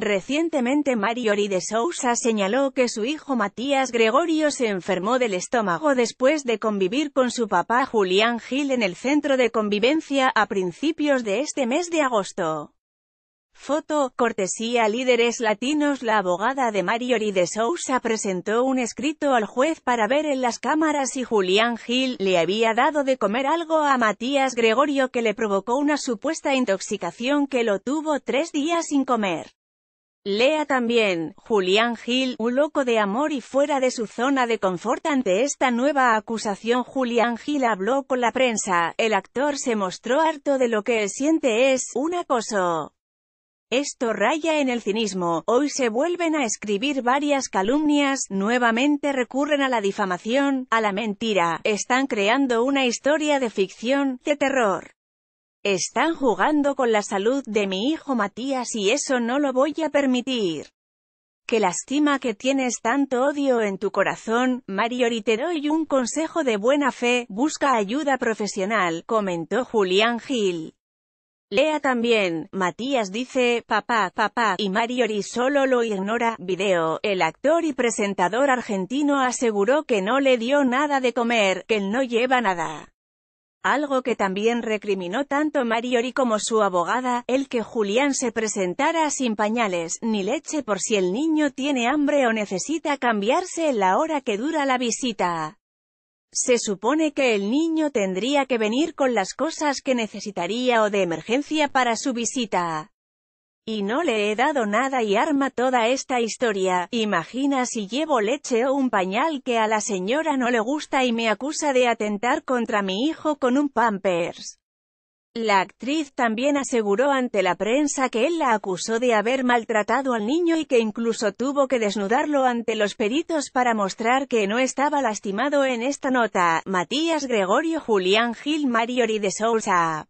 Recientemente Mariori de Sousa señaló que su hijo Matías Gregorio se enfermó del estómago después de convivir con su papá Julián Gil en el centro de convivencia a principios de este mes de agosto. Foto, cortesía Líderes Latinos La abogada de Mariori de Sousa presentó un escrito al juez para ver en las cámaras si Julián Gil le había dado de comer algo a Matías Gregorio que le provocó una supuesta intoxicación que lo tuvo tres días sin comer. Lea también, Julián Gil, un loco de amor y fuera de su zona de confort ante esta nueva acusación Julián Gil habló con la prensa, el actor se mostró harto de lo que siente es, un acoso. Esto raya en el cinismo, hoy se vuelven a escribir varias calumnias, nuevamente recurren a la difamación, a la mentira, están creando una historia de ficción, de terror. Están jugando con la salud de mi hijo Matías y eso no lo voy a permitir. Qué lastima que tienes tanto odio en tu corazón, Mariori te doy un consejo de buena fe, busca ayuda profesional, comentó Julián Gil. Lea también, Matías dice, papá, papá, y Mariori solo lo ignora, video, el actor y presentador argentino aseguró que no le dio nada de comer, que él no lleva nada algo que también recriminó tanto Mariori como su abogada, el que Julián se presentara sin pañales, ni leche por si el niño tiene hambre o necesita cambiarse en la hora que dura la visita. Se supone que el niño tendría que venir con las cosas que necesitaría o de emergencia para su visita. Y no le he dado nada y arma toda esta historia. Imagina si llevo leche o un pañal que a la señora no le gusta y me acusa de atentar contra mi hijo con un pampers. La actriz también aseguró ante la prensa que él la acusó de haber maltratado al niño y que incluso tuvo que desnudarlo ante los peritos para mostrar que no estaba lastimado en esta nota. Matías Gregorio Julián Gil Mariori de Sousa